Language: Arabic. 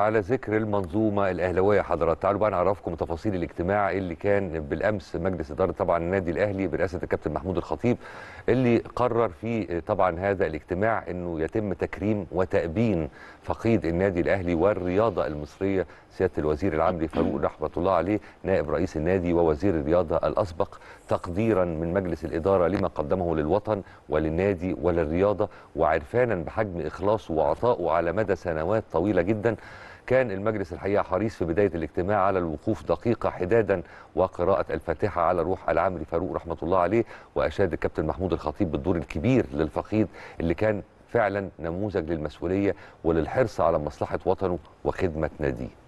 على ذكر المنظومه الاهلاويه حضرات تعالوا بقى نعرفكم تفاصيل الاجتماع اللي كان بالامس مجلس اداره طبعا النادي الاهلي برئاسه الكابتن محمود الخطيب اللي قرر في طبعا هذا الاجتماع انه يتم تكريم وتابين فقيد النادي الاهلي والرياضه المصريه سياده الوزير العام فاروق رحمه الله عليه نائب رئيس النادي ووزير الرياضه الاسبق تقديرا من مجلس الاداره لما قدمه للوطن وللنادي وللرياضه وعرفانا بحجم اخلاصه وعطائه على مدى سنوات طويله جدا كان المجلس الحقيقه حريص في بدايه الاجتماع على الوقوف دقيقه حدادا وقراءه الفاتحه على روح العامري فاروق رحمه الله عليه واشاد الكابتن محمود الخطيب بالدور الكبير للفقيد اللي كان فعلا نموذج للمسؤوليه وللحرص على مصلحه وطنه وخدمه ناديه